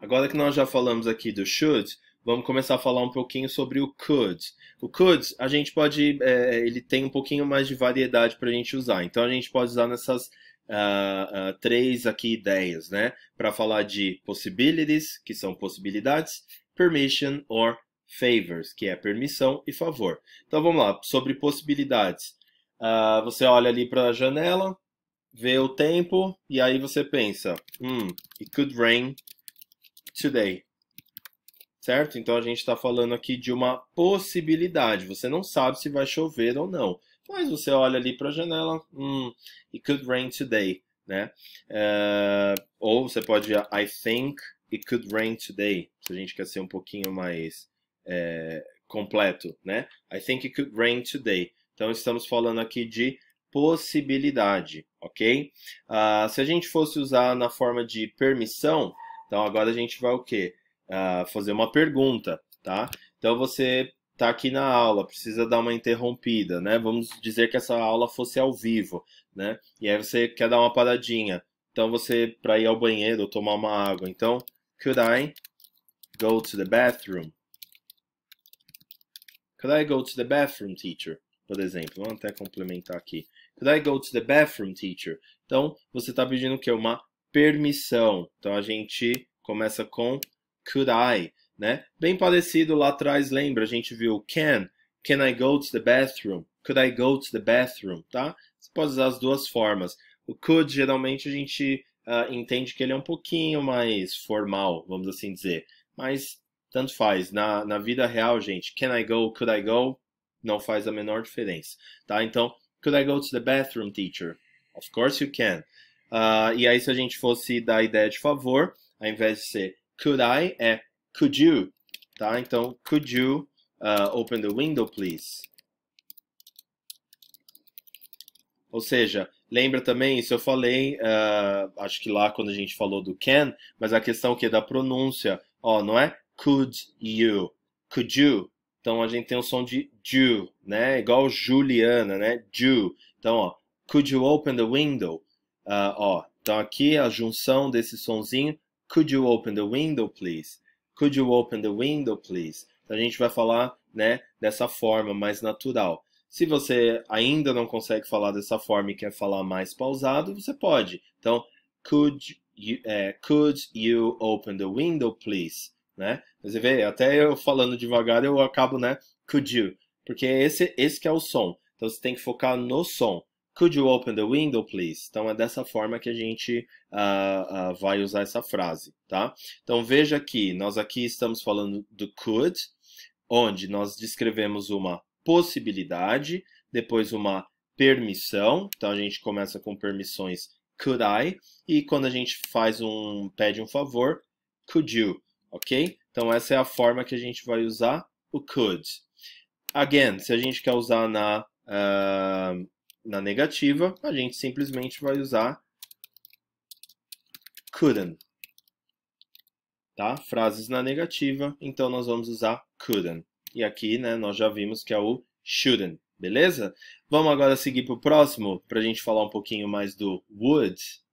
Agora que nós já falamos aqui do should, vamos começar a falar um pouquinho sobre o could. O could, a gente pode, é, ele tem um pouquinho mais de variedade para a gente usar. Então a gente pode usar nessas uh, uh, três aqui ideias, né? Para falar de possibilities, que são possibilidades, permission or favors, que é permissão e favor. Então vamos lá, sobre possibilidades. Uh, você olha ali para a janela, vê o tempo e aí você pensa, hum, it could rain today. Certo? Então a gente está falando aqui de uma possibilidade. Você não sabe se vai chover ou não. Mas você olha ali para a janela, hum, it could rain today, né? Uh, ou você pode, I think it could rain today, se a gente quer ser um pouquinho mais é, completo, né? I think it could rain today. Então estamos falando aqui de possibilidade, ok? Uh, se a gente fosse usar na forma de permissão, então agora a gente vai o quê? Uh, fazer uma pergunta, tá? Então você está aqui na aula, precisa dar uma interrompida, né? Vamos dizer que essa aula fosse ao vivo, né? E aí você quer dar uma paradinha. Então você para ir ao banheiro ou tomar uma água. Então, could I go to the bathroom? Could I go to the bathroom, teacher? Por exemplo, vamos até complementar aqui. Could I go to the bathroom, teacher? Então, você está pedindo que uma permissão. Então a gente começa com could I, né? Bem parecido lá atrás, lembra? A gente viu can, can I go to the bathroom? Could I go to the bathroom, tá? Você pode usar as duas formas. O could geralmente a gente uh, entende que ele é um pouquinho mais formal, vamos assim dizer. Mas tanto faz. Na, na vida real, gente, can I go, could I go? Não faz a menor diferença, tá? Então, could I go to the bathroom, teacher? Of course you can. Uh, e aí, se a gente fosse dar a ideia de favor, ao invés de ser could I, é could you, tá? Então, could you uh, open the window, please? Ou seja, lembra também, isso eu falei, uh, acho que lá quando a gente falou do can, mas a questão que é da pronúncia, ó, não é could you, could you. Então a gente tem o som de "you", né? Igual Juliana, né? "You". Então, ó, could you open the window? Uh, ó, então aqui a junção desse sonzinho. Could you open the window, please? Could you open the window, please? Então a gente vai falar né, dessa forma mais natural. Se você ainda não consegue falar dessa forma e quer falar mais pausado, você pode. Então, could you, é, could you open the window, please? Né? Você vê, até eu falando devagar eu acabo, né? Could you? Porque esse, esse que é o som. Então você tem que focar no som. Could you open the window, please? Então é dessa forma que a gente uh, uh, vai usar essa frase, tá? Então veja aqui, nós aqui estamos falando do could, onde nós descrevemos uma possibilidade, depois uma permissão. Então a gente começa com permissões could I e quando a gente faz um pede um favor, could you, ok? Então essa é a forma que a gente vai usar o could. Again, se a gente quer usar na uh, na negativa, a gente simplesmente vai usar couldn't. Tá? Frases na negativa, então nós vamos usar couldn't. E aqui né, nós já vimos que é o shouldn't, beleza? Vamos agora seguir para o próximo, para a gente falar um pouquinho mais do would.